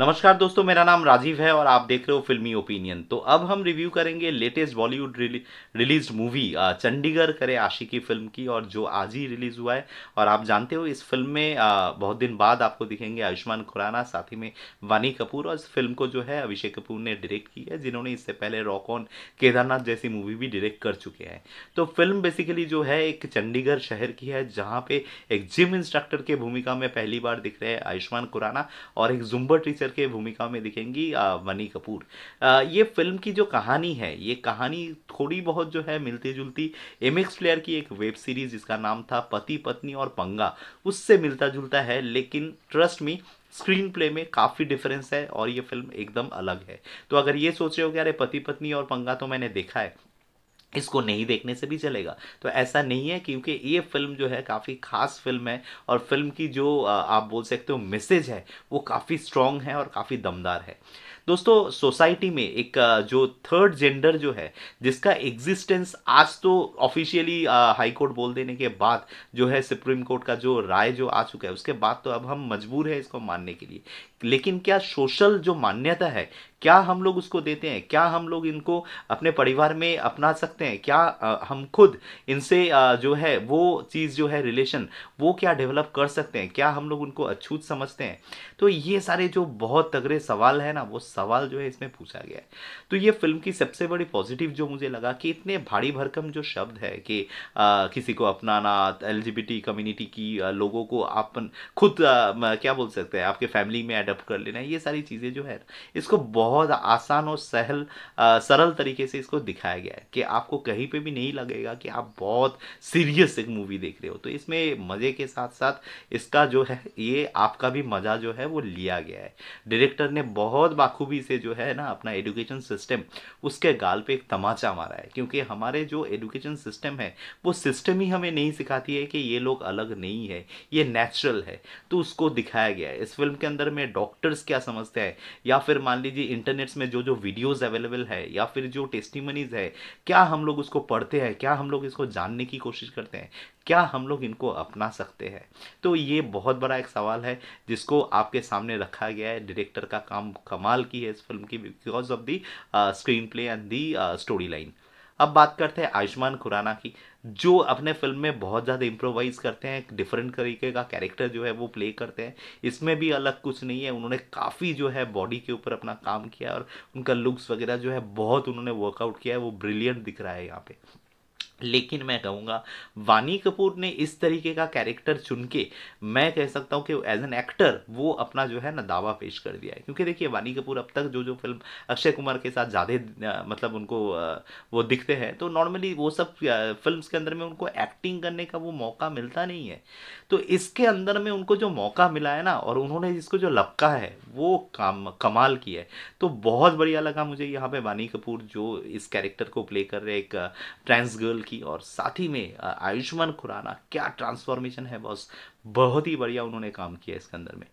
नमस्कार दोस्तों मेरा नाम राजीव है और आप देख रहे हो फिल्मी ओपिनियन तो अब हम रिव्यू करेंगे लेटेस्ट बॉलीवुड रिली, release movie Chandigarh Kare Aashiqui film की और जो आज ही रिलीज हुआ है और आप जानते हो इस फिल्म में आ, बहुत दिन बाद आपको दिखेंगे आयुष्मान खुराना साथ ही में वानी कपूर और इस फिल्म को जो है अभिषेक कपूर ने डायरेक्ट की है जिन्होंने इससे पहले रॉक ऑन केदारनाथ जैसी मूवी भी डायरेक्ट कर चुके हैं तो फिल्म बेसिकली जो है एक चंडीगढ़ शहर की है जहाँ पे एक जिम इंस्ट्रक्टर के भूमिका में पहली बार दिख रहे हैं आयुष्मान खुराना और एक जुम्बर टीचर के भूमिका में दिखेंगी वनी कपूर आ, ये फिल्म की जो कहानी है ये कहानी थोड़ी बहुत जो है मिलती जुलती एम एक्स प्लेयर की एक वेब सीरीज जिसका नाम था पति पत्नी और पंगा उससे मिलता जुलता है लेकिन ट्रस्ट मी स्क्रीन प्ले में काफ़ी डिफरेंस है और ये फिल्म एकदम अलग है तो अगर ये सोच रहे हो कि अरे पति पत्नी और पंगा तो मैंने देखा है इसको नहीं देखने से भी चलेगा तो ऐसा नहीं है क्योंकि ये फिल्म जो है काफ़ी खास फिल्म है और फिल्म की जो आप बोल सकते हो मैसेज है वो काफ़ी स्ट्रॉन्ग है और काफ़ी दमदार है दोस्तों सोसाइटी में एक जो थर्ड जेंडर जो है जिसका एग्जिस्टेंस आज तो ऑफिशियली हाई कोर्ट बोल देने के बाद जो है सुप्रीम कोर्ट का जो राय जो आ चुका है उसके बाद तो अब हम मजबूर है इसको मानने के लिए लेकिन क्या सोशल जो मान्यता है क्या हम लोग उसको देते हैं क्या हम लोग इनको अपने परिवार में अपना सकते हैं क्या हम खुद इनसे जो है वो चीज़ जो है रिलेशन वो क्या डेवलप कर सकते हैं क्या हम लोग उनको अछूत समझते हैं तो ये सारे जो बहुत तगड़े सवाल है ना वो सवाल जो है इसमें पूछा गया है तो ये फिल्म की सबसे बड़ी पॉजिटिव जो मुझे लगा कि इतने भारी भरकम जो शब्द है कि आ, किसी को अपनाना एल कम्युनिटी की लोगों को अपन खुद आ, क्या बोल सकते हैं आपके फैमिली में ऐडअप कर लेना ये सारी चीज़ें जो है इसको बहुत आसान और सहल सरल तरीके से इसको दिखाया गया है कि आपको कहीं पे भी नहीं लगेगा कि आप बहुत सीरियस एक मूवी देख रहे हो तो इसमें मज़े के साथ साथ इसका जो है ये आपका भी मज़ा जो है वो लिया गया है डायरेक्टर ने बहुत बाखूबी से जो है ना अपना एजुकेशन सिस्टम उसके गाल पे एक तमाचा मारा है क्योंकि हमारे जो एजुकेशन सिस्टम है वो सिस्टम ही हमें नहीं सिखाती है कि ये लोग अलग नहीं है ये नेचुरल है तो उसको दिखाया गया है इस फिल्म के अंदर में डॉक्टर्स क्या समझते हैं या फिर मान लीजिए इंटरनेट्स में जो जो वीडियोज़ अवेलेबल है या फिर जो टेस्टिमनीज है क्या हम लोग उसको पढ़ते हैं क्या हम लोग इसको जानने की कोशिश करते हैं क्या हम लोग इनको अपना सकते हैं तो ये बहुत बड़ा एक सवाल है जिसको आपके सामने रखा गया है डायरेक्टर का काम कमाल की है इस फिल्म की because of the screen play and the story line अब बात करते हैं आयुष्मान खुराना की जो अपने फिल्म में बहुत ज़्यादा इम्प्रोवाइज करते हैं डिफरेंट तरीके का कैरेक्टर जो है वो प्ले करते हैं इसमें भी अलग कुछ नहीं है उन्होंने काफ़ी जो है बॉडी के ऊपर अपना काम किया और उनका लुक्स वगैरह जो है बहुत उन्होंने वर्कआउट किया है वो ब्रिलियंट दिख रहा है यहाँ पे लेकिन मैं कहूँगा वानी कपूर ने इस तरीके का कैरेक्टर चुन के मैं कह सकता हूँ कि एज एन एक्टर वो अपना जो है ना दावा पेश कर दिया है क्योंकि देखिए वानी कपूर अब तक जो जो फिल्म अक्षय कुमार के साथ ज़्यादा मतलब उनको वो दिखते हैं तो नॉर्मली वो सब फिल्म के अंदर में उनको एक्टिंग करने का वो मौका मिलता नहीं है तो इसके अंदर में उनको जो मौका मिला है ना और उन्होंने इसको जो लपका है वो काम कमाल की है तो बहुत बढ़िया लगा मुझे यहाँ पे वानी कपूर जो इस कैरेक्टर को प्ले कर रहे एक ट्रांस गर्ल की और साथ ही में आयुष्मान खुराना क्या ट्रांसफॉर्मेशन है बॉस बहुत ही बढ़िया उन्होंने काम किया इसके अंदर में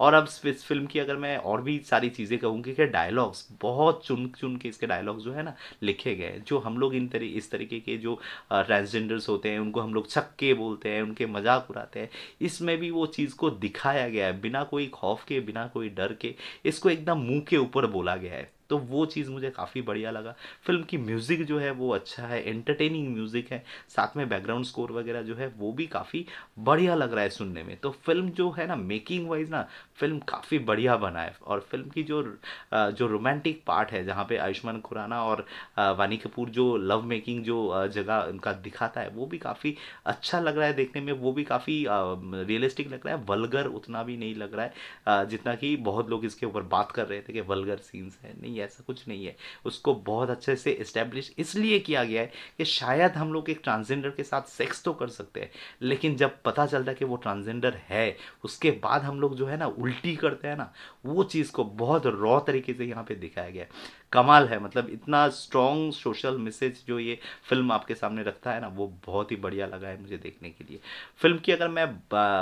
और अब इस फिल्म की अगर मैं और भी सारी चीज़ें कहूँगी कि डायलॉग्स बहुत चुन चुन के इसके डायलॉग्स जो है ना लिखे गए जो हम लोग इन तरी इस तरीके के जो ट्रांसजेंडर्स होते हैं उनको हम लोग छक्के बोलते हैं उनके मजाक उड़ाते हैं इसमें भी वो चीज़ को दिखाया गया है बिना कोई खौफ के बिना कोई डर के इसको एकदम मुँह के ऊपर बोला गया है तो वो चीज़ मुझे काफ़ी बढ़िया लगा फिल्म की म्यूज़िक जो है वो अच्छा है एंटरटेनिंग म्यूज़िक है साथ में बैकग्राउंड स्कोर वगैरह जो है वो भी काफ़ी बढ़िया लग रहा है है सुनने में तो फिल्म जो है ना मेकिंग वाइज ना फिल्म काफ़ी बढ़िया बना है और फिल्म की जो जो रोमांटिक पार्ट है जहाँ पे आयुष्मान खुराना और वानी कपूर जो लव मेकिंग जो जगह उनका दिखाता है वो भी काफ़ी अच्छा लग रहा है देखने में वो भी काफ़ी रियलिस्टिक लग रहा है वलगर उतना भी नहीं लग रहा है जितना कि बहुत लोग इसके ऊपर बात कर रहे थे कि वलगर सीन्स है नहीं ऐसा कुछ नहीं है उसको बहुत अच्छे से इस्टेब्लिश इसलिए किया गया है कि शायद हम लोग एक ट्रांसजेंडर के साथ सेक्स तो कर सकते हैं लेकिन जब पता चलता है कि वो ट्रांसजेंडर है उसके बाद हम लोग जो है ना उल्टी करते हैं ना वो चीज़ को बहुत रॉ तरीके से यहाँ पे दिखाया गया है कमाल है मतलब इतना स्ट्रॉन्ग सोशल मैसेज जो ये फिल्म आपके सामने रखता है ना वो बहुत ही बढ़िया लगा है मुझे देखने के लिए फिल्म की अगर मैं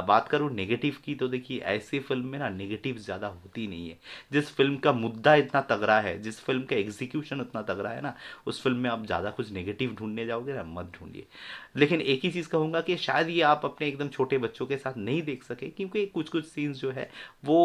बात करूँ नेगेटिव की तो देखिए ऐसी फिल्म में ना नेगेटिव ज़्यादा होती नहीं है जिस फिल्म का मुद्दा इतना तगड़ा है जिस फिल्म का एग्जीक्यूशन उतना तगड़ा है ना उस फिल्म में आप ज़्यादा कुछ नेगेटिव ढूंढने जाओगे ना मत ढूंढिए लेकिन एक ही चीज़ कहूँगा कि शायद ये आप अपने एकदम छोटे बच्चों के साथ नहीं देख सके क्योंकि कुछ कुछ सीन्स जो है वो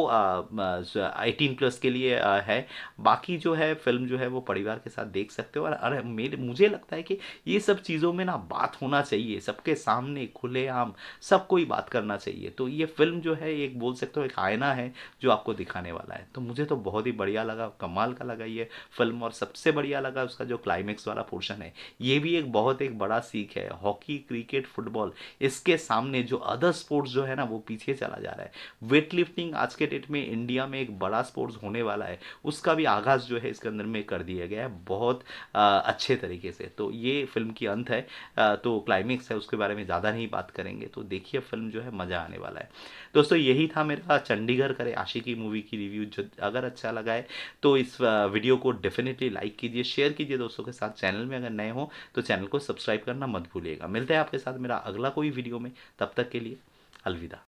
एटीन प्लस के लिए है बाकी जो है फिल्म जो है वो परिवार के साथ देख सकते हो और अरे मेरे मुझे लगता है कि ये सब चीज़ों में ना बात होना चाहिए सबके सामने खुलेआम सबको ही बात करना चाहिए तो ये फिल्म जो है एक बोल सकते हो एक आयना है जो आपको दिखाने वाला है तो मुझे तो बहुत ही बढ़िया लगा कमाल का लगा ये फिल्म और सबसे बढ़िया लगा उसका जो क्लाइमेक्स वाला पोर्शन है ये भी एक बहुत एक बड़ा सीख है हॉकी क्रिकेट फुटबॉल इसके सामने जो अदर स्पोर्ट्स जो है ना वो पीछे चला जा रहा है वेट लिफ्टिंग आज के डेट में इंडिया में एक बड़ा स्पोर्ट्स होने वाला है उसका भी आगाज जो है इसके अंदर संदर्भ में कर दिया गया है बहुत अच्छे तरीके से तो ये फिल्म की अंत है तो क्लाइमेक्स है उसके बारे में ज़्यादा नहीं बात करेंगे तो देखिए फिल्म जो है मज़ा आने वाला है दोस्तों यही था मेरा चंडीगढ़ करे आशिकी मूवी की रिव्यू जो अगर अच्छा लगा है तो इस वीडियो को डेफिनेटली लाइक कीजिए शेयर कीजिए दोस्तों के साथ चैनल में अगर नए हो तो चैनल को सब्सक्राइब करना मत भूलिएगा मिलते हैं आपके साथ मेरा अगला कोई वीडियो में तब तक के लिए अलविदा